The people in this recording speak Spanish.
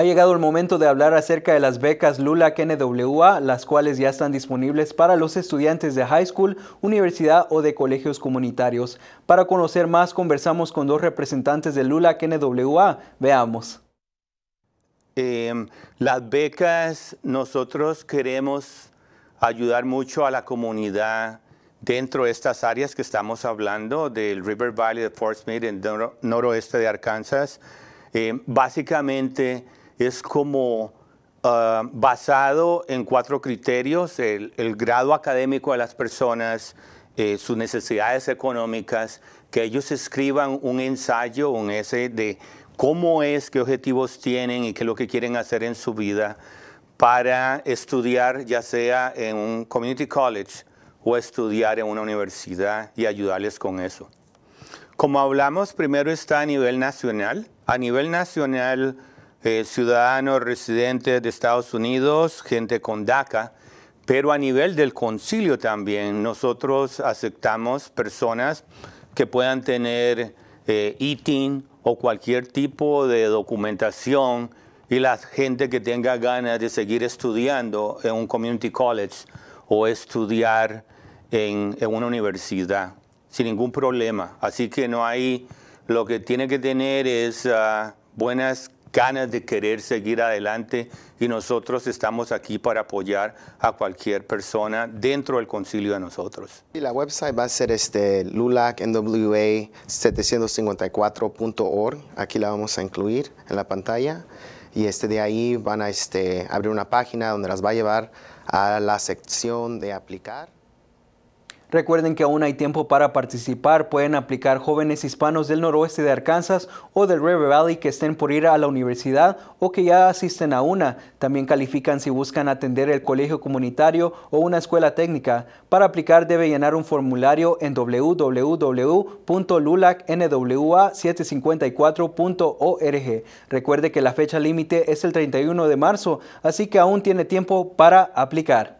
Ha llegado el momento de hablar acerca de las becas Lula KNWA, las cuales ya están disponibles para los estudiantes de high school, universidad o de colegios comunitarios. Para conocer más, conversamos con dos representantes de Lula KNWA. Veamos. Em, las becas, nosotros queremos ayudar mucho a la comunidad dentro de estas áreas que estamos hablando, del River Valley de Fort Smith, en el noroeste de Arkansas. Em, básicamente, es como ah, basado en cuatro criterios, el, grado académico de las personas, eh, sus necesidades económicas, que ellos escriban un ensayo, un ese de cómo es, qué objetivos tienen y qué es lo que quieren hacer en su vida para estudiar ya sea en un community college o estudiar en una universidad y ayudarles con eso. Como hablamos, primero está a nivel nacional. A nivel nacional, eh, ciudadanos residentes de Estados Unidos, gente con DACA, pero a nivel del concilio también nosotros aceptamos personas que puedan tener eh, ITIN o cualquier tipo de documentación y la gente que tenga ganas de seguir estudiando en un community college o estudiar en, una universidad sin ningún problema. Así que no hay, lo que tiene que tener es ah, buenas ganas de querer seguir adelante y nosotros estamos aquí para apoyar a cualquier persona dentro del concilio de nosotros. Y la website va a ser este lulacnwa754.org, aquí la vamos a incluir en la pantalla y este de ahí van a este, abrir una página donde las va a llevar a la sección de aplicar. Recuerden que aún hay tiempo para participar. Pueden aplicar jóvenes hispanos del noroeste de Arkansas o del River Valley que estén por ir a la universidad o que ya asisten a una. También califican si buscan atender el colegio comunitario o una escuela técnica. Para aplicar debe llenar un formulario en www.lulacnwa754.org. Recuerde que la fecha límite es el 31 de marzo, así que aún tiene tiempo para aplicar.